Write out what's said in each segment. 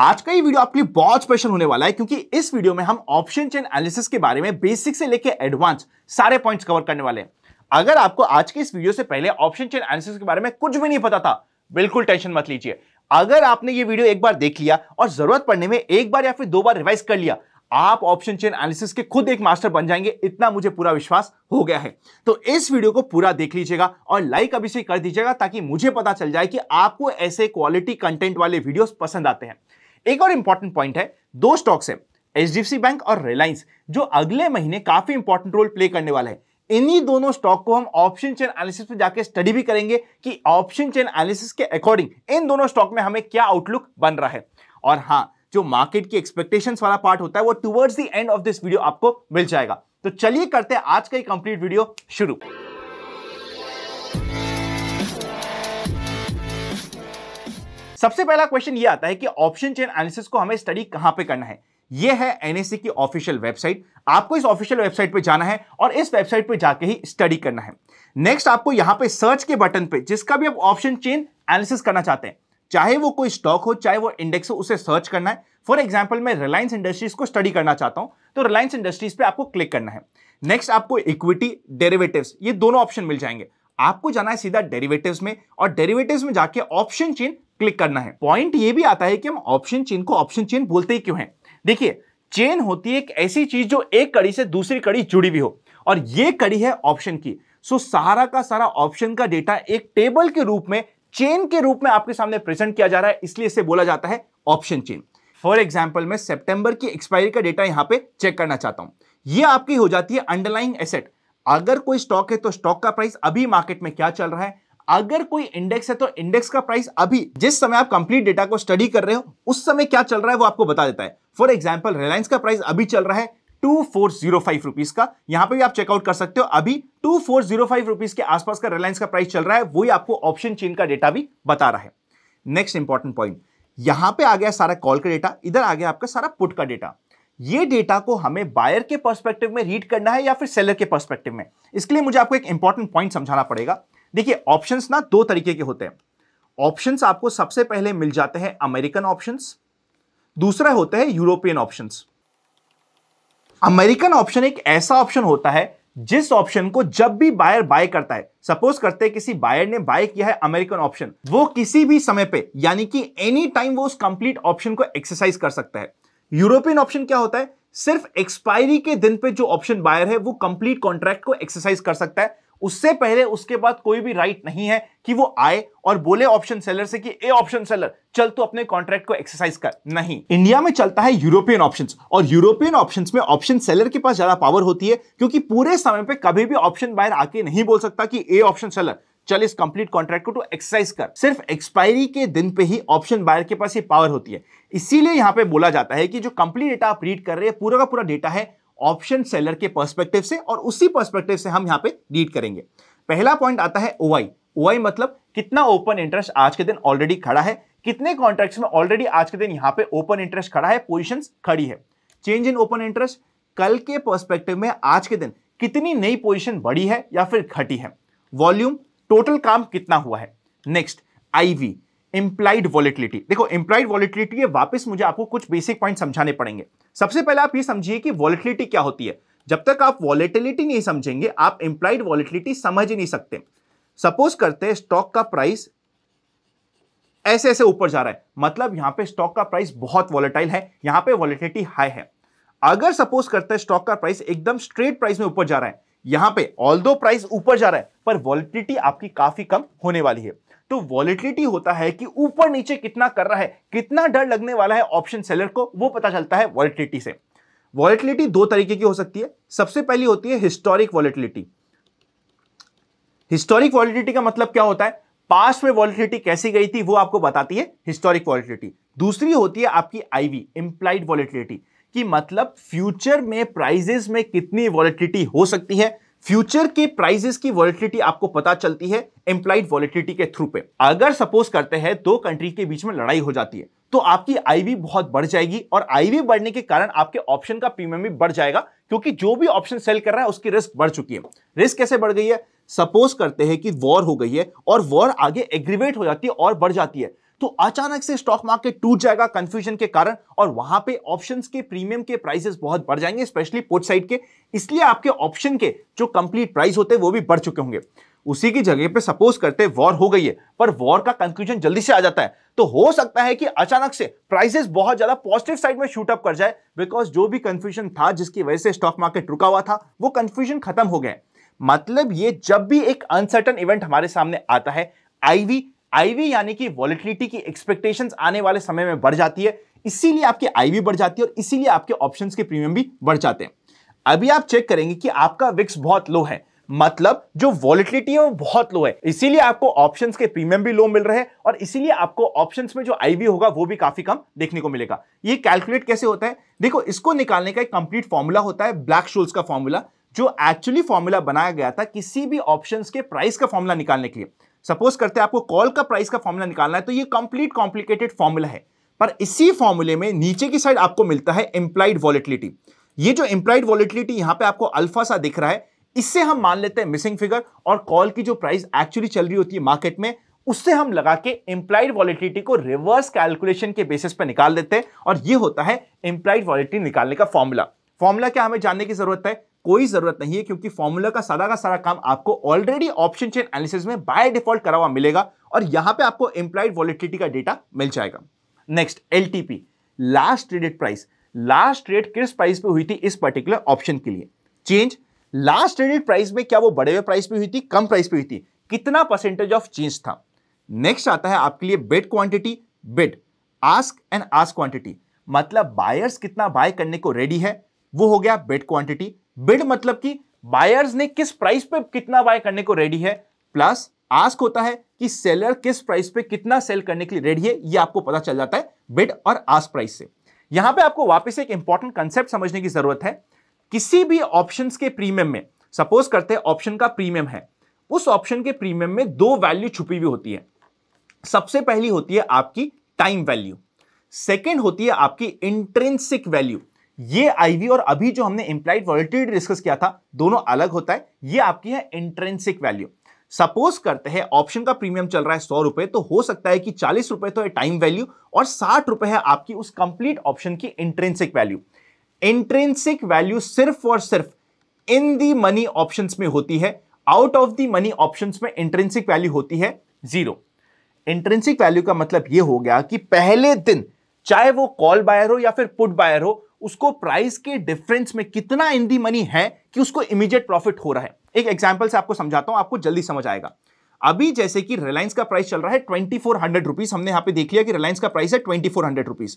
आज का ये वीडियो आपके लिए बहुत स्पेशल होने वाला है क्योंकि इस वीडियो में हम ऑप्शन चेन एनालिसिस के बारे में बेसिक से लेकर एडवांस सारे पॉइंट्स कवर करने वाले हैं अगर आपको आज के इस वीडियो से पहले ऑप्शन चेन एनालिसिस के बारे में कुछ भी नहीं पता था बिल्कुल टेंशन मत लीजिए अगर आपने ये वीडियो एक बार देख लिया और जरूरत पड़ने में एक बार या फिर दो बार रिवाइज कर लिया आप ऑप्शन चेन एनालिसिस के खुद एक मास्टर बन जाएंगे इतना मुझे पूरा विश्वास हो गया है तो इस वीडियो को पूरा देख लीजिएगा और लाइक अभी से कर दीजिएगा ताकि मुझे पता चल जाए कि आपको ऐसे क्वालिटी कंटेंट वाले वीडियोस पसंद आते हैं एक और इंपॉर्टेंट पॉइंट है दो स्टॉक्स है एच बैंक और रिलायंस जो अगले महीने काफी इंपॉर्टेंट रोल प्ले करने वाला है इन्हीं दोनों स्टॉक को हम ऑप्शन चेन एनालिसिस पे जाके स्टडी भी करेंगे कि ऑप्शन चेन एनालिसिस के अकॉर्डिंग इन दोनों स्टॉक में हमें क्या आउटलुक बन रहा है और हाँ जो मार्केट की एक्सपेक्टेशन वाला पार्ट होता है वो towards the end of this video आपको मिल जाएगा तो चलिए करते हैं आज का कंप्लीट वीडियो शुरू सबसे पहला क्वेश्चन ये आता है कि ऑप्शन चेन एनालिसिस को हमें स्टडी कहां पे करना है ये है एनएससी की ऑफिशियल वेबसाइट आपको इस ऑफिशियल वेबसाइट पे जाना है और इस वेबसाइट पे जाके ही स्टडी करना है नेक्स्ट आपको यहां पे सर्च के बटन पे जिसका भी आप ऑप्शन चेन एनालिसिस करना चाहते हैं चाहे वो कोई स्टॉक हो चाहे वो इंडेक्स हो उसे सर्च करना है फॉर एग्जाम्पल मैं रिलायंस इंडस्ट्रीज को स्टडी करना चाहता हूं तो रिलायंस इंडस्ट्रीज पे आपको क्लिक करना है नेक्स्ट आपको इक्विटी डेरिवेटिव्स ये दोनों ऑप्शन मिल जाएंगे आपको जाना है सीधा डेरिवेटिव्स में और डेरिवेटिव्स में जाके ऑप्शन चेन क्लिक करना है पॉइंट ये भी आता है कि हम ऑप्शन चेन को ऑप्शन चेन बोलते ही क्यों है देखिए चेन होती है एक ऐसी चीज जो एक कड़ी से दूसरी कड़ी जुड़ी हुई हो और ये कड़ी है ऑप्शन की सो सहारा का सारा ऑप्शन का डेटा एक टेबल के रूप में चेन के रूप में आपके सामने प्रेजेंट किया जा रहा है इसलिए इसे बोला जाता है ऑप्शन चेन फॉर एग्जाम्पल मैं सितंबर की एक्सपायरी का डेटा यहां पे चेक करना चाहता हूं ये आपकी हो जाती है अंडरलाइंग एसेट अगर कोई स्टॉक है तो स्टॉक का प्राइस अभी मार्केट में क्या चल रहा है अगर कोई इंडेक्स है तो इंडेक्स का प्राइस अभी जिस समय आप कंप्लीट डेटा को स्टडी कर रहे हो उस समय क्या चल रहा है वो आपको बता देता है फॉर एग्जाम्पल रिलायंस का प्राइस अभी चल रहा है two four zero five rupees का यहां पे भी आप चेकआउट कर सकते हो अभी two four zero five rupees के आसपास का रिलायंस का प्राइस चल रहा है वही आपको ऑप्शन चेन का डेटा भी बता रहा है नेक्स्ट इंपॉर्टेंट पॉइंट यहां पे आ गया सारा कॉल का डेटा इधर आ गया आपका सारा पुट का डेटा ये डेटा को हमें बायर के पर्सपेक्टिव में रीड करना है या फिर सेलर के पर्सपेक्टिव में इसके लिए मुझे आपको एक इंपॉर्टेंट पॉइंट समझाना पड़ेगा देखिए ऑप्शंस ना दो तरीके के होते हैं ऑप्शंस आपको सबसे पहले मिल जाते हैं अमेरिकन ऑप्शंस दूसरा होते हैं यूरोपियन ऑप्शन अमेरिकन ऑप्शन एक ऐसा ऑप्शन होता है जिस ऑप्शन को जब भी बायर बाय करता है सपोज करते हैं किसी बायर ने बाय किया है अमेरिकन ऑप्शन वो किसी भी समय पे यानी कि एनी टाइम वो उस कंप्लीट ऑप्शन को एक्सरसाइज कर सकता है यूरोपियन ऑप्शन क्या होता है सिर्फ एक्सपायरी के दिन पे जो ऑप्शन बायर है वो कंप्लीट कॉन्ट्रैक्ट को एक्सरसाइज कर सकता है उससे पहले उसके बाद कोई भी राइट नहीं है कि वो आए और बोले ऑप्शन सेलर से कि ए ऑप्शन सेलर चल तो अपने कॉन्ट्रैक्ट को एक्सरसाइज कर नहीं इंडिया में चलता है यूरोपियन ऑप्शंस और यूरोपियन ऑप्शंस में ऑप्शन सेलर के पास ज्यादा पावर होती है क्योंकि पूरे समय पे कभी भी ऑप्शन बायर आके नहीं बोल सकता कि ए ऑप्शन सेलर चल इस कंप्लीट कॉन्ट्रैक्ट को तो एक्सरसाइज कर सिर्फ एक्सपायरी के दिन पे ही ऑप्शन बायर के पास ये पावर होती है इसीलिए यहां पे बोला जाता है कि जो कंप्लीट डेटा आप रीड कर रहे हैं पूरा का पूरा डेटा है ऑप्शन सेलर के पर्सपेक्टिव से और उसी पर्सपेक्टिव से हम यहाँ पे रीड करेंगे पहला पॉइंट आता है ओआई ओआई मतलब कितना ओपन इंटरेस्ट आज के दिन ऑलरेडी खड़ा है कितने कॉन्ट्रैक्ट्स में ऑलरेडी आज के दिन यहाँ पे ओपन इंटरेस्ट खड़ा है पोजिशन खड़ी है चेंज इन ओपन इंटरेस्ट कल के पर्सपेक्टिव में आज के दिन कितनी नई पोजिशन बढ़ी है या फिर घटी है वॉल्यूम टोटल काम कितना हुआ है नेक्स्ट आईवी इंप्लाइड वॉलिटिलिटी देखो इंप्लाइड वॉलिटिलिटी वापस मुझे आपको कुछ बेसिक पॉइंट समझाने पड़ेंगे सबसे पहले आप ये समझिए कि वॉलिटिलिटी क्या होती है जब तक आप वॉलिटिलिटी नहीं समझेंगे आप इंप्लाइड वॉलिटिलिटी समझ ही नहीं सकते सपोज करते हैं स्टॉक का प्राइस ऐसे ऐसे ऊपर जा रहा है मतलब यहां पे स्टॉक का प्राइस बहुत वॉलेटाइल है यहां पे वॉलिटिलिटी हाई है अगर सपोज करते हैं स्टॉक का प्राइस एकदम स्ट्रेट प्राइस में ऊपर जा रहा है यहां पे ऑल दो प्राइस ऊपर जा रहा है पर वॉलिटिलिटी आपकी काफी कम होने वाली है तो वॉलिटिलिटी होता है कि ऊपर नीचे कितना कर रहा है कितना डर लगने वाला है ऑप्शन सेलर को वो पता चलता है वॉलिटिलिटी से वॉलिटिलिटी दो तरीके की हो सकती है सबसे पहली होती है हिस्टोरिक वॉलिटिलिटी हिस्टोरिक वॉलिटिलिटी का मतलब क्या होता है पास्ट में वॉलिटिलिटी कैसी गई थी वो आपको बताती है हिस्टोरिक वॉलिटिलिटी दूसरी होती है आपकी आईवी इंप्लाइड वॉलिटिलिटी कि मतलब फ्यूचर में प्राइजेस में कितनी वॉलिटिलिटी हो सकती है फ्यूचर के प्राइजेस की वॉलिटिलिटी आपको पता चलती है एम्प्लाइड वॉलिटिलिटी के थ्रू पे अगर सपोज करते हैं दो कंट्री के बीच में लड़ाई हो जाती है तो आपकी आईवी बहुत बढ़ जाएगी और आईवी बढ़ने के कारण आपके ऑप्शन का प्रीमियम भी बढ़ जाएगा क्योंकि जो भी ऑप्शन सेल कर रहा है उसकी रिस्क बढ़ चुकी है रिस्क कैसे बढ़ गई है सपोज करते हैं कि वॉर हो गई है और वॉर आगे एग्रीवेट हो जाती है और बढ़ जाती है तो अचानक से स्टॉक मार्केट टूट जाएगा कंफ्यूजन के कारण और वहां पे ऑप्शंस के प्रीमियम के प्राइसेस बहुत बढ़ जाएंगे स्पेशली पोर्ट साइड के इसलिए आपके ऑप्शन के जो कंप्लीट प्राइस होते हैं वो भी बढ़ चुके होंगे उसी की जगह पे सपोज करते वॉर हो गई है पर वॉर का कंक्लूजन जल्दी से आ जाता है तो हो सकता है कि अचानक से प्राइसेस बहुत ज्यादा पॉजिटिव साइड में शूट अप कर जाए बिकॉज जो भी कंफ्यूजन था जिसकी वजह से स्टॉक मार्केट रुका हुआ था वो कंफ्यूजन खत्म हो गया मतलब ये जब भी एक अनसर्टन इवेंट हमारे सामने आता है आईवी आईवी यानी कि वॉलिटिलिटी की एक्सपेक्टेशंस आने वाले समय में बढ़ जाती है इसीलिए आपकी आईवी बढ़ जाती है और इसीलिए आपके ऑप्शंस के प्रीमियम भी बढ़ जाते हैं अभी आप चेक करेंगे कि आपका विक्स बहुत लो है मतलब जो वॉलिटिलिटी है वो बहुत लो है इसीलिए आपको ऑप्शंस के प्रीमियम भी लो मिल रहे हैं और इसीलिए आपको ऑप्शंस में जो आईवी होगा वो भी काफी कम देखने को मिलेगा ये कैलकुलेट कैसे होता है देखो इसको निकालने का एक कंप्लीट फॉर्मूला होता है ब्लैक शोल्स का फॉर्मूला जो एक्चुअली फॉर्मूला बनाया गया था किसी भी ऑप्शंस के प्राइस का फॉर्मूला निकालने के लिए सपोज करते हैं आपको कॉल का प्राइस का फॉर्मूला निकालना है तो ये कंप्लीट कॉम्प्लिकेटेड फॉर्मूला है पर इसी फॉर्मूले में नीचे की साइड आपको मिलता है इंप्लाइड वॉलिटिलिटी ये जो इंप्लाइड वॉलिटिलिटी यहां पे आपको अल्फा सा दिख रहा है इससे हम मान लेते हैं मिसिंग फिगर और कॉल की जो प्राइस एक्चुअली चल रही होती है मार्केट में उससे हम लगा के इंप्लाइड वॉलिटिलिटी को रिवर्स कैलकुलेशन के बेसिस पर निकाल देते हैं और यह होता है इंप्लाइड वॉलिटी निकालने का फॉर्मूला फॉर्मूला क्या हमें जानने की जरूरत है कोई जरूरत नहीं है क्योंकि फॉर्मूला का सारा का सारा काम आपको ऑलरेडी ऑप्शन चेन एनालिसिस में बाय डिफॉल्ट करा हुआ मिलेगा और यहां पे आपको इंप्लाइड वॉलिटिटी का डेटा मिल जाएगा next LTP last traded price last trade किस प्राइस पे हुई थी इस पर्टिकुलर ऑप्शन के लिए चेंज लास्ट ट्रेडेड प्राइस में क्या वो बड़े हुए प्राइस पे हुई थी कम प्राइस पे हुई थी कितना परसेंटेज ऑफ चेंज था नेक्स्ट आता है आपके लिए bid quantity bid ask and ask quantity मतलब बायर्स कितना बाय करने को रेडी है वो हो गया बेड क्वांटिटी बिड मतलब कि बायर्स ने किस प्राइस पे कितना बाय करने को रेडी है प्लस आस्क होता है कि सेलर किस प्राइस पे कितना सेल करने के लिए रेडी है ये आपको पता चल जाता है बिड और आस्क प्राइस से यहां पे आपको वापस एक इंपॉर्टेंट कंसेप्ट समझने की जरूरत है किसी भी ऑप्शंस के प्रीमियम में सपोज करते हैं ऑप्शन का प्रीमियम है उस ऑप्शन के प्रीमियम में दो वैल्यू छुपी हुई होती है सबसे पहली होती है आपकी टाइम वैल्यू सेकेंड होती है आपकी इंट्रेंसिक वैल्यू ये आईवी और अभी जो हमने इंप्लाइड वॉलिटिलिटी डिस्कस किया था दोनों अलग होता है ये आपकी है इंट्रेंसिक वैल्यू सपोज करते हैं ऑप्शन का प्रीमियम चल रहा है सौ रुपए तो हो सकता है कि चालीस रुपए तो है टाइम वैल्यू और साठ रुपए है आपकी उस कंप्लीट ऑप्शन की इंट्रेंसिक वैल्यू इंट्रेंसिक वैल्यू सिर्फ और सिर्फ इन दी मनी ऑप्शन में होती है out of the money option में इंट्रेंसिक वैल्यू होती है जीरो इंट्रेंसिक वैल्यू का मतलब यह हो गया कि पहले दिन चाहे वो कॉल बायर हो या फिर पुट बायर हो उसको प्राइस के डिफरेंस में कितना इन दी मनी है कि उसको इमीडिएट प्रॉफिट हो रहा है एक एग्जाम्पल से आपको समझाता हूं आपको जल्दी समझ आएगा अभी जैसे कि रिलायंस का प्राइस चल रहा है ट्वेंटी फोर हंड्रेड रुपीज हमने यहां पे देख लिया कि रिलायंस का प्राइस है ट्वेंटी फोर हंड्रेड रुपीज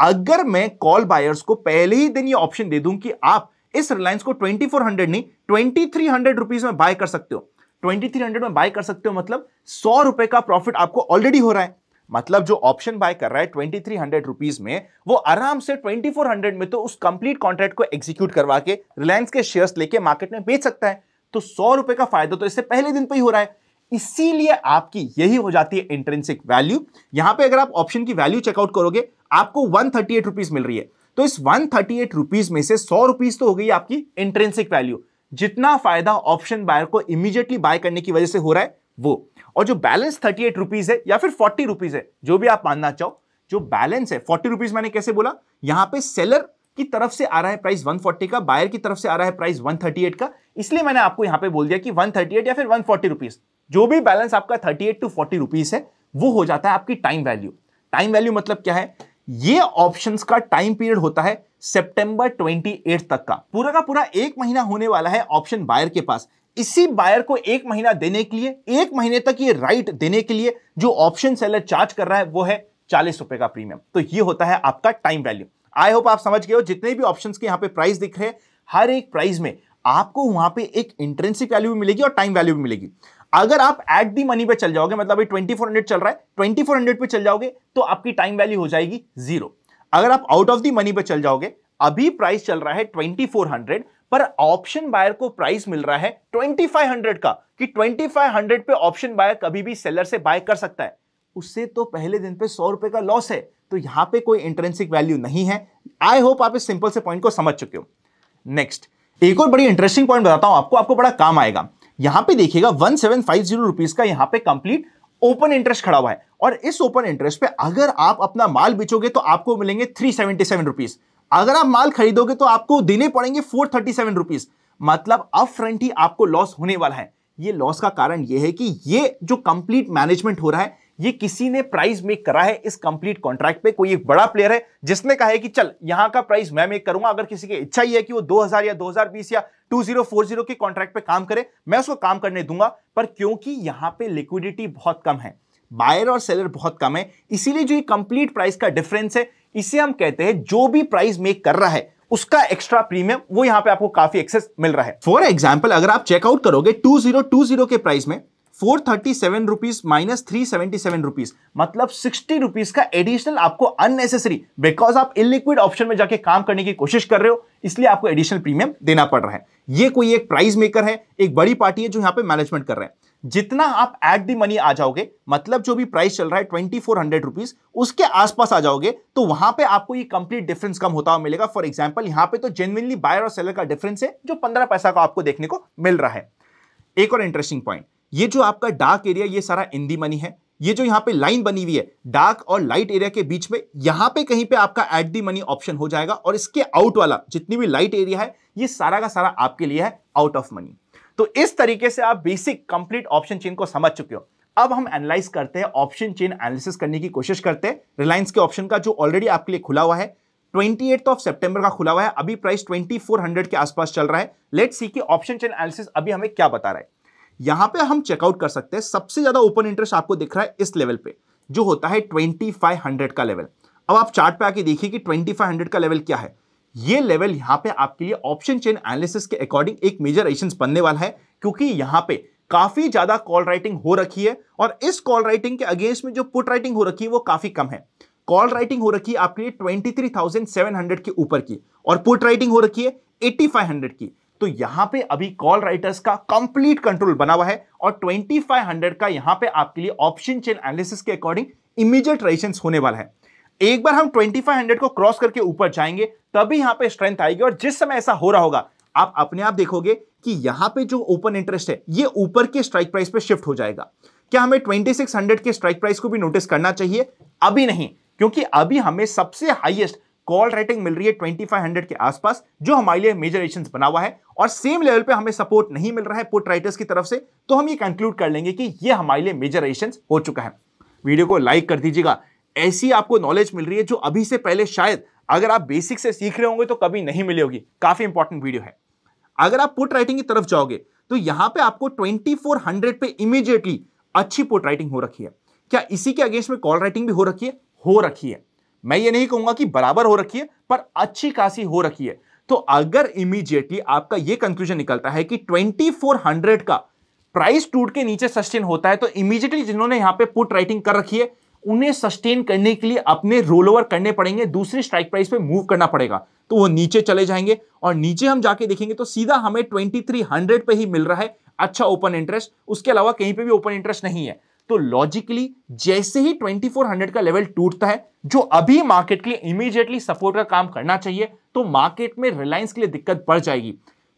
अगर मैं कॉल बायर्स को पहले ही दिन ये ऑप्शन दे दूं कि आप इस रिलायंस को ट्वेंटी फोर हंड्रेड नहीं ट्वेंटी थ्री हंड्रेड रुपीज में बाय कर सकते हो ट्वेंटी थ्री हंड्रेड में बाय कर सकते हो मतलब सौ रुपए का प्रॉफिट आपको ऑलरेडी हो रहा है मतलब जो ऑप्शन बाय कर रहा है ट्वेंटी थ्री हंड्रेड रुपीज में वो आराम से ट्वेंटी फोर हंड्रेड में तो उस कंप्लीट कॉन्ट्रैक्ट को एग्जीक्यूट करवा के रिलायंस के शेयर्स लेके मार्केट में बेच सकता है तो सौ रुपए का फायदा तो इससे पहले दिन पर ही हो रहा है इसीलिए आपकी यही हो जाती है इंट्रेंसिक वैल्यू यहां पे अगर आप ऑप्शन की वैल्यू चेकआउट करोगे आपको वन थर्टी एट रुपीज मिल रही है तो इस वन थर्टी एट रुपीज में से सौ रुपीज तो हो गई आपकी इंट्रेंसिक वैल्यू जितना फायदा ऑप्शन बायर को इमीडिएटली बाय करने की वजह से हो रहा है वो और जो बैलेंस थर्टी एट रुपीज है या फिर फोर्टी रुपीज है जो भी आप मानना चाहो जो बैलेंस है फोर्टी रुपीज मैंने कैसे बोला यहां पे सेलर की तरफ से आ रहा है प्राइस वन फोर्टी का बायर की तरफ से आ रहा है प्राइस वन थर्टी एट का इसलिए मैंने आपको यहां पे बोल दिया कि वन थर्टी एट या फिर वन फोर्टी रुपीज जो भी बैलेंस आपका thirty eight two forty rupees है वो हो जाता है आपकी टाइम वैल्यू टाइम वैल्यू मतलब क्या है ये ऑप्शन का टाइम पीरियड होता है सेप्टेंबर ट्वेंटी तक का पूरा का पूरा एक महीना होने वाला है ऑप्शन बायर के पास इसी बायर को एक महीना देने के लिए एक महीने तक ये राइट देने के लिए जो ऑप्शन सेलर चार्ज कर रहा है वो है चालीस रुपए का प्रीमियम तो ये होता है आपका टाइम वैल्यू आई होप आप समझ गए हो जितने भी ऑप्शंस के यहां पे प्राइस दिख रहे हैं हर एक प्राइस में आपको वहां पे एक इंटरेंसिक वैल्यू भी मिलेगी और टाइम वैल्यू भी मिलेगी अगर आप एट दी मनी पे चल जाओगे मतलब ट्वेंटी फोर हंड्रेड चल रहा है ट्वेंटी फोर हंड्रेड पर चल जाओगे तो आपकी टाइम वैल्यू हो जाएगी जीरो अगर आप आउट ऑफ दी मनी पे चल जाओगे अभी प्राइस चल रहा है ट्वेंटी फोर हंड्रेड पर ऑप्शन बायर को प्राइस मिल रहा है 2500 का कि 2500 पे ऑप्शन बायर कभी भी सेलर से बाय कर सकता है उससे तो पहले दिन पे सौ रुपए का लॉस है तो यहां पे कोई इंटरेंसिक वैल्यू नहीं है आई होप आप इस सिंपल से पॉइंट को समझ चुके हो नेक्स्ट एक और बड़ी इंटरेस्टिंग पॉइंट बताता हूं आपको आपको बड़ा काम आएगा यहां पे देखिएगा one seven five zero rupees का यहां पे कंप्लीट ओपन इंटरेस्ट खड़ा हुआ है और इस ओपन इंटरेस्ट पे अगर आप अपना माल बेचोगे तो आपको मिलेंगे थ्री सेवेंटी सेवन रुपीज अगर आप माल खरीदोगे तो आपको देने पड़ेंगे फोर थर्टी सेवन रुपीज मतलब अब फ्रंट ही आपको लॉस होने वाला है ये लॉस का कारण ये है कि ये जो कंप्लीट मैनेजमेंट हो रहा है ये किसी ने प्राइस मेक करा है इस कंप्लीट कॉन्ट्रैक्ट पे कोई एक बड़ा प्लेयर है जिसने कहा है कि चल यहां का प्राइस मैं मेक करूंगा अगर किसी की इच्छा ही है कि वो 2000 या 2020 या 2040 के कॉन्ट्रैक्ट पे काम करे मैं उसको काम करने दूंगा पर क्योंकि यहां पे लिक्विडिटी बहुत कम है बायर और सेलर बहुत कम है इसीलिए जो ये कंप्लीट प्राइस का डिफरेंस है इसे हम कहते हैं जो भी प्राइस मेक कर रहा है उसका एक्स्ट्रा प्रीमियम वो यहां पे आपको काफी एक्सेस मिल रहा है फॉर एग्जाम्पल अगर आप चेकआउट करोगे 2020 के प्राइस में four thirty seven rupees minus three seventy seven rupees मतलब सिक्सटी रुपीज का एडिशनल आपको अननेसेसरी बिकॉज आप इलिक्विड ऑप्शन में जाके काम करने की कोशिश कर रहे हो इसलिए आपको एडिशनल प्रीमियम देना पड़ रहा है ये कोई एक प्राइस मेकर है एक बड़ी पार्टी है जो यहाँ पे मैनेजमेंट कर रहे हैं जितना आप एट द मनी आ जाओगे मतलब जो भी प्राइस चल रहा है ट्वेंटी फोर हंड्रेड रुपीज उसके आसपास आ जाओगे तो वहां पे आपको ये कंप्लीट डिफरेंस कम होता हुआ मिलेगा फॉर एग्जाम्पल यहाँ पे तो जेनविनली बायर और सेलर का डिफरेंस है जो पंद्रह पैसा का आपको देखने को मिल रहा है एक और इंटरेस्टिंग पॉइंट ये जो आपका डार्क एरिया ये सारा इंदी मनी है ये जो यहाँ पे लाइन बनी हुई है डार्क और लाइट एरिया के बीच में यहाँ पे कहीं पे आपका एट दी मनी ऑप्शन हो जाएगा और इसके आउट वाला जितनी भी लाइट एरिया है ये सारा का सारा आपके लिए है आउट ऑफ मनी तो इस तरीके से आप बेसिक कंप्लीट ऑप्शन चेन को समझ चुके हो अब हम एनालाइज करते हैं ऑप्शन चेन एनालिसिस करने की कोशिश करते हैं रिलायंस के ऑप्शन का जो ऑलरेडी आपके लिए खुला हुआ है ट्वेंटी ऑफ सितंबर का खुला हुआ है अभी प्राइस ट्वेंटी के आसपास चल रहा है लेट सी की ऑप्शन चेन एनालिसिस अभी हमें क्या बता रहा है यहां पे हम चेकआउट कर सकते हैं सबसे ज्यादा ओपन इंटरेस्ट आपको दिख रहा है इस लेवल पे जो होता है 2500 का लेवल अब आप चार्ट पे आके देखिए कि 2500 का लेवल क्या है ये लेवल यहां पे आपके लिए ऑप्शन चेन एनालिसिस के अकॉर्डिंग एक मेजर एशन बनने वाला है क्योंकि यहां पे काफी ज्यादा कॉल राइटिंग हो रखी है और इस कॉल राइटिंग के अगेंस्ट में जो पुट राइटिंग हो रखी है वो काफी कम है कॉल राइटिंग हो रखी है आपके लिए ट्वेंटी के ऊपर की और पुट राइटिंग हो रखी है 8500 की तो यहां पे अभी कॉल राइटर्स का कंप्लीट कंट्रोल बना हुआ है और 2500 का यहां पे आपके लिए ऑप्शन चेन एनालिसिस के अकॉर्डिंग इमीडिएट रेशन होने वाला है एक बार हम 2500 को क्रॉस करके ऊपर जाएंगे तभी यहां पे स्ट्रेंथ आएगी और जिस समय ऐसा हो रहा होगा आप अपने आप देखोगे कि यहां पे जो ओपन इंटरेस्ट है ये ऊपर के स्ट्राइक प्राइस पे शिफ्ट हो जाएगा क्या हमें 2600 के स्ट्राइक प्राइस को भी नोटिस करना चाहिए अभी नहीं क्योंकि अभी हमें सबसे हाईएस्ट कॉल राइटिंग मिल रही है ट्वेंटी फाइव हंड्रेड के आसपास जो हमारे लिए मेजर एशन बना हुआ है और सेम लेवल पे हमें सपोर्ट नहीं मिल रहा है पुट राइटर्स की तरफ से तो हम ये कंक्लूड कर लेंगे कि ये हमारे लिए मेजर एशन हो चुका है वीडियो को लाइक कर दीजिएगा ऐसी आपको नॉलेज मिल रही है जो अभी से पहले शायद अगर आप बेसिक से सीख रहे होंगे तो कभी नहीं मिली होगी काफी इंपॉर्टेंट वीडियो है अगर आप पुट राइटिंग की तरफ जाओगे तो यहां पे आपको 2400 पे इमीडिएटली अच्छी पुट राइटिंग हो रखी है क्या इसी के अगेंस्ट में कॉल राइटिंग भी हो रखी है हो रखी है मैं ये नहीं कहूंगा कि बराबर हो रखी है पर अच्छी खासी हो रखी है तो अगर इमीडिएटली आपका यह कंक्लूजन निकलता है कि 2400 का प्राइस टूट के नीचे सस्टेन होता है तो इमीडिएटली जिन्होंने यहां पे पुट राइटिंग कर रखी है उन्हें सस्टेन करने के लिए अपने रोल ओवर करने पड़ेंगे दूसरी स्ट्राइक प्राइस पे मूव करना पड़ेगा तो वो नीचे चले जाएंगे और नीचे हम जाके देखेंगे तो सीधा हमें 2300 पे ही मिल रहा है अच्छा ओपन इंटरेस्ट उसके अलावा कहीं पे भी ओपन इंटरेस्ट नहीं है तो लॉजिकली जैसे ही 2400 का लेवल टूटता है जो अभी मार्केट के लिए इमीडिएटली सपोर्ट का काम करना चाहिए तो मार्केट में रिलायंस के लिए दिक्कत बढ़ जाएगी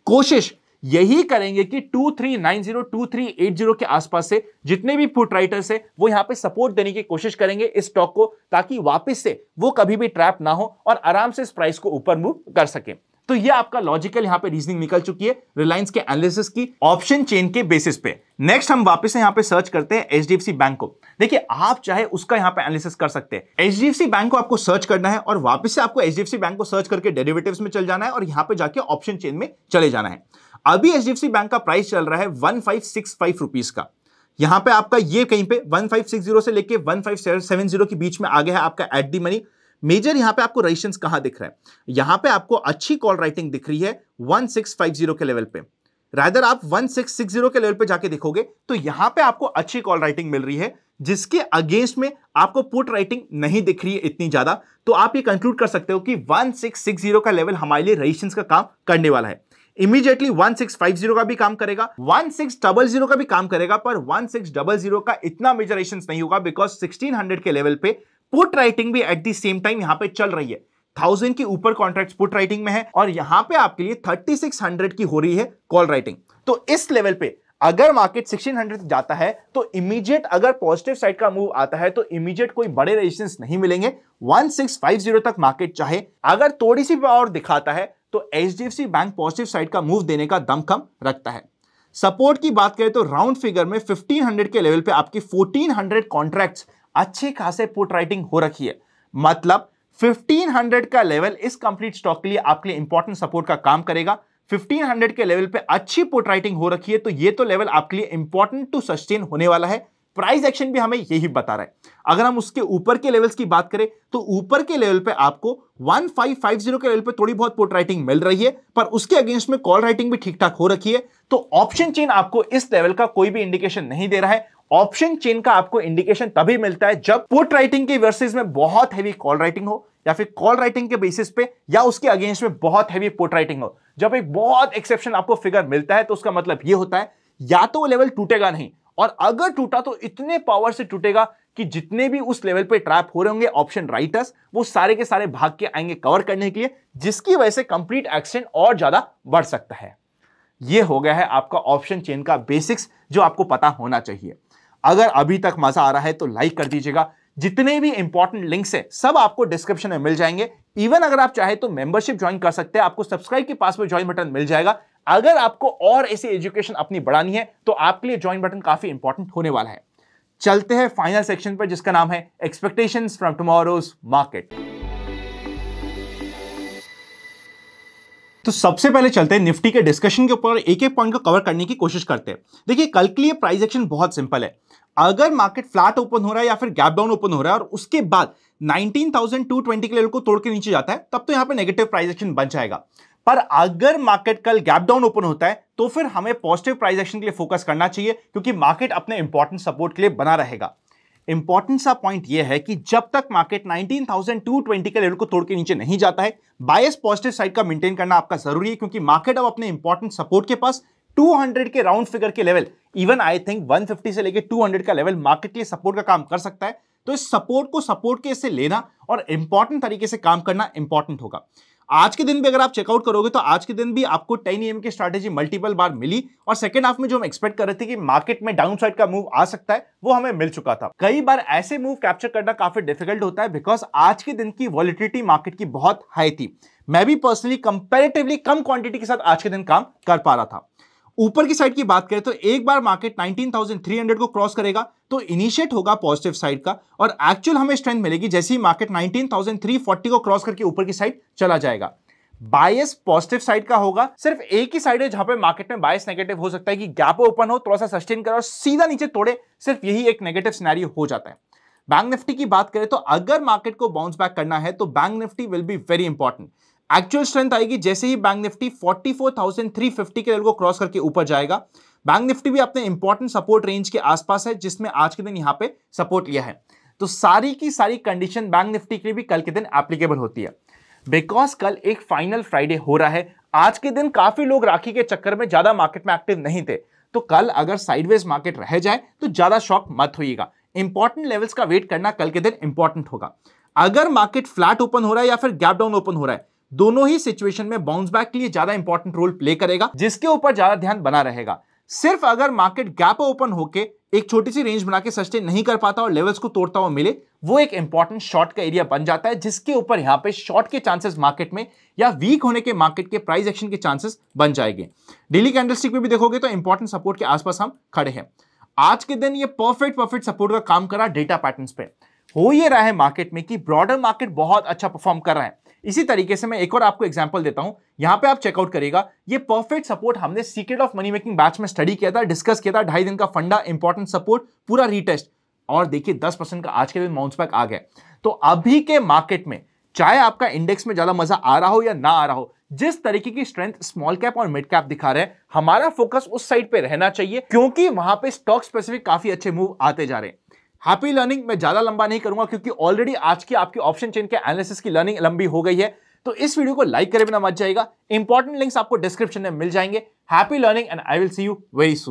कोशिश यही करेंगे कि 2390 2380 के आसपास से जितने भी पुट राइटर्स है वो यहां पे सपोर्ट देने की कोशिश करेंगे इस स्टॉक को ताकि वापस से वो कभी भी ट्रैप ना हो और आराम से इस प्राइस को ऊपर मूव कर सके तो ये आपका लॉजिकल यहां पे रीजनिंग निकल चुकी है रिलायंस के एनालिसिस की ऑप्शन चेन के बेसिस पे नेक्स्ट हम वापस यहां पे सर्च करते हैं एच बैंक को देखिए आप चाहे उसका यहां पे एनालिसिस कर सकते हैं एच बैंक को आपको सर्च करना है और वापस से आपको एच बैंक को सर्च करके डेरिवेटिव में चल जाना है और यहां पर जाके ऑप्शन चेन में चले जाना है अभी एच डी बैंक का प्राइस चल रहा है one five six five rupees का यहां पे आपका ये कहीं पे 1560 से लेके 1570 के बीच में आ गया है आपका एट दी मनी मेजर यहां पे आपको रजिस्टेंस कहां दिख रहा है यहां पे आपको अच्छी कॉल राइटिंग दिख रही है 1650 के लेवल पे राइदर आप 1660 के लेवल पे जाके देखोगे तो यहां पे आपको अच्छी कॉल राइटिंग मिल रही है जिसके अगेंस्ट में आपको पुट राइटिंग नहीं दिख रही है इतनी ज्यादा तो आप ये कंक्लूड कर सकते हो कि 1660 का लेवल हमारे लिए रजिस्टेंस का काम करने वाला है इमीडिएटली 1650 का भी काम करेगा 1600 का भी काम करेगा पर 1600 का इतना मेजरेशन नहीं होगा बिकॉज 1600 के लेवल पे पुट राइटिंग भी एट द सेम टाइम यहां पे चल रही है थाउजेंड के ऊपर कॉन्ट्रैक्ट पुट राइटिंग में है और यहां पे आपके लिए थर्टी सिक्स हंड्रेड की हो रही है कॉल राइटिंग तो इस लेवल पे अगर मार्केट 1600 तक जाता है तो इमीडिएट अगर पॉजिटिव साइड का मूव आता है तो इमीडिएट कोई बड़े रेजिस्टेंस नहीं मिलेंगे 1650 तक मार्केट चाहे अगर थोड़ी सी पावर दिखाता है तो एच बैंक पॉजिटिव साइड का मूव देने का दम कम रखता है सपोर्ट की बात करें तो राउंड फिगर में 1500 के लेवल पे आपकी 1400 कॉन्ट्रैक्ट्स अच्छे खासे पुट राइटिंग हो रखी है मतलब 1500 का लेवल इस कंप्लीट स्टॉक के लिए आपके लिए इंपॉर्टेंट सपोर्ट का काम करेगा 1500 के लेवल पे अच्छी पुट राइटिंग हो रखी है तो ये तो लेवल आपके लिए इंपॉर्टेंट टू सस्टेन होने वाला है प्राइस एक्शन भी हमें यही बता रहा है अगर हम उसके ऊपर के लेवल्स की बात करें तो ऊपर के लेवल पे आपको 1550 के लेवल पे थोड़ी बहुत पोर्ट राइटिंग मिल रही है पर उसके अगेंस्ट में कॉल राइटिंग भी ठीक ठाक हो रखी है तो ऑप्शन चेन आपको इस लेवल का कोई भी इंडिकेशन नहीं दे रहा है ऑप्शन चेन का आपको इंडिकेशन तभी मिलता है जब पुट राइटिंग के वर्सेस में बहुत हैवी कॉल राइटिंग हो या फिर कॉल राइटिंग के बेसिस पे या उसके अगेंस्ट में बहुत हैवी पुट राइटिंग हो जब एक बहुत एक्सेप्शन आपको फिगर मिलता है तो उसका मतलब ये होता है या तो वो लेवल टूटेगा नहीं और अगर टूटा तो इतने पावर से टूटेगा कि जितने भी उस लेवल पे ट्रैप हो रहे होंगे ऑप्शन राइटर्स वो सारे के सारे भाग के आएंगे कवर करने के लिए जिसकी वजह से कंप्लीट एक्सटेंट और ज्यादा बढ़ सकता है ये हो गया है आपका ऑप्शन चेन का बेसिक्स जो आपको पता होना चाहिए अगर अभी तक मजा आ रहा है तो लाइक कर दीजिएगा जितने भी इंपॉर्टेंट लिंक्स है सब आपको डिस्क्रिप्शन में मिल जाएंगे इवन अगर आप चाहे तो मेंबरशिप ज्वाइन कर सकते हैं आपको सब्सक्राइब के पास में ज्वाइन बटन मिल जाएगा अगर आपको और ऐसी एजुकेशन अपनी बढ़ानी है तो आपके लिए ज्वाइन बटन काफी इंपॉर्टेंट होने वाला है चलते हैं फाइनल सेक्शन पर जिसका नाम है एक्सपेक्टेशन फ्रॉम टुमारोज मार्केट तो सबसे पहले चलते हैं निफ्टी के डिस्कशन के ऊपर एक एक पॉइंट को कवर करने की कोशिश करते हैं देखिए कल के लिए प्राइस एक्शन बहुत सिंपल है अगर मार्केट फ्लैट ओपन हो रहा है या फिर गैप डाउन ओपन हो रहा है और उसके बाद 19,220 के लेवल को तोड़ के नीचे जाता है तब तो यहां पे नेगेटिव प्राइस एक्शन बन जाएगा पर अगर मार्केट कल गैप डाउन ओपन होता है तो फिर हमें पॉजिटिव प्राइस एक्शन के लिए फोकस करना चाहिए क्योंकि मार्केट अपने इंपॉर्टेंट सपोर्ट के लिए बना रहेगा इंपॉर्टेंट सा पॉइंट यह है कि जब तक मार्केट 19,220 के लेवल को तोड़ के नीचे नहीं जाता है बायस पॉजिटिव साइड का मेंटेन करना आपका जरूरी है क्योंकि मार्केट अब अपने इंपॉर्टेंट सपोर्ट के पास 200 के राउंड फिगर के लेवल इवन आई थिंक 150 से लेकर 200 का लेवल मार्केट के सपोर्ट का काम कर सकता है तो इस सपोर्ट को सपोर्ट के लेना और इंपॉर्टेंट तरीके से काम करना इंपॉर्टेंट होगा आज के दिन भी अगर आप चेकआउट करोगे तो आज के दिन भी आपको टेन ई की स्ट्रैटेजी मल्टीपल बार मिली और सेकंड हाफ में जो हम एक्सपेक्ट कर रहे थे कि मार्केट में डाउन साइड का मूव आ सकता है वो हमें मिल चुका था कई बार ऐसे मूव कैप्चर करना काफी डिफिकल्ट होता है बिकॉज आज के दिन की वॉलिटिटी मार्केट की बहुत हाई थी मैं भी पर्सनली कंपेरेटिवली कम क्वांटिटी के साथ आज के दिन काम कर पा रहा था ऊपर की साइड की बात करें तो एक बार मार्केट 19,300 को क्रॉस करेगा तो इनिशिएट होगा पॉजिटिव साइड का और एक्चुअल हमें स्ट्रेंथ मिलेगी जैसे ही मार्केट 19,340 को क्रॉस करके ऊपर की साइड चला जाएगा बायस पॉजिटिव साइड का होगा सिर्फ एक ही साइड है जहां पे मार्केट में बायस नेगेटिव हो सकता है कि गैप ओपन हो थोड़ा सा सस्टेन करे और सीधा नीचे तोड़े सिर्फ यही एक नेगेटिव सिनेरियो हो जाता है बैंक निफ्टी की बात करें तो अगर मार्केट को बाउंस बैक करना है तो bank Nifty will be very important actual strength आएगी जैसे ही बैंक निफ्टी 44,350 के लेवल को क्रॉस करके ऊपर जाएगा बैंक निफ्टी भी अपने इंपॉर्टेंट सपोर्ट रेंज के आसपास है जिसमें आज के दिन यहां पे सपोर्ट लिया है तो सारी की सारी कंडीशन बैंक निफ्टी के लिए भी कल के दिन एप्लीकेबल होती है बिकॉज कल एक फाइनल फ्राइडे हो रहा है आज के दिन काफी लोग राखी के चक्कर में ज्यादा मार्केट में एक्टिव नहीं थे तो कल अगर साइडवेज मार्केट रह जाए तो ज्यादा शॉक मत होगा इंपॉर्टेंट लेवल्स का वेट करना कल के दिन इंपॉर्टेंट होगा अगर मार्केट फ्लैट ओपन हो रहा है या फिर गैप डाउन ओपन हो रहा है दोनों ही सिचुएशन में बाउंस बैक के लिए ज्यादा इंपॉर्टेंट रोल प्ले करेगा जिसके ऊपर ज्यादा ध्यान बना रहेगा सिर्फ अगर मार्केट गैप ओपन होकर एक छोटी सी रेंज बना के सस्टेन नहीं कर पाता और लेवल्स को तोड़ता हुआ मिले वो एक इंपॉर्टेंट शॉर्ट का एरिया बन जाता है जिसके ऊपर यहां पे शॉर्ट के चांसेस मार्केट में या वीक होने के मार्केट के प्राइस एक्शन के चांसेस बन जाएंगे डेली कैंडलस्टिक में भी देखोगे तो इंपॉर्टेंट सपोर्ट के आसपास हम खड़े हैं आज के दिन ये परफेक्ट परफेक्ट सपोर्ट का काम करा डेटा पैटर्न पे हो ये रहा है मार्केट में कि ब्रॉडर मार्केट बहुत अच्छा परफॉर्म कर रहा है इसी तरीके से मैं एक और आपको एग्जाम्पल देता हूं यहां पे आप चेकआउट करेगा ये परफेक्ट सपोर्ट हमने secret of money making batch में स्टडी किया था डिस्कस किया था ढाई दिन का फंडा इंपॉर्टेंट सपोर्ट पूरा रीटेस्ट और देखिए दस परसेंट का आज के दिन माउंस बैक आ गया तो अभी के मार्केट में चाहे आपका इंडेक्स में ज्यादा मजा आ रहा हो या ना आ रहा हो जिस तरीके की स्ट्रेंथ स्मॉल कैप और मिड कैप दिखा रहे हैं हमारा फोकस उस साइड पे रहना चाहिए क्योंकि वहां पे स्टॉक स्पेसिफिक काफी अच्छे मूव आते जा रहे हैं हैप्पी लर्निंग मैं ज़्यादा लंबा नहीं करूंगा क्योंकि ऑलरेडी आज की आपकी ऑप्शन चेन के एनालिसिस की लर्निंग लंबी हो गई है तो इस वीडियो को लाइक करे बिना मत जाएगा इंपॉर्टेंट लिंक्स आपको डिस्क्रिप्शन में मिल जाएंगे happy learning and I will see you very soon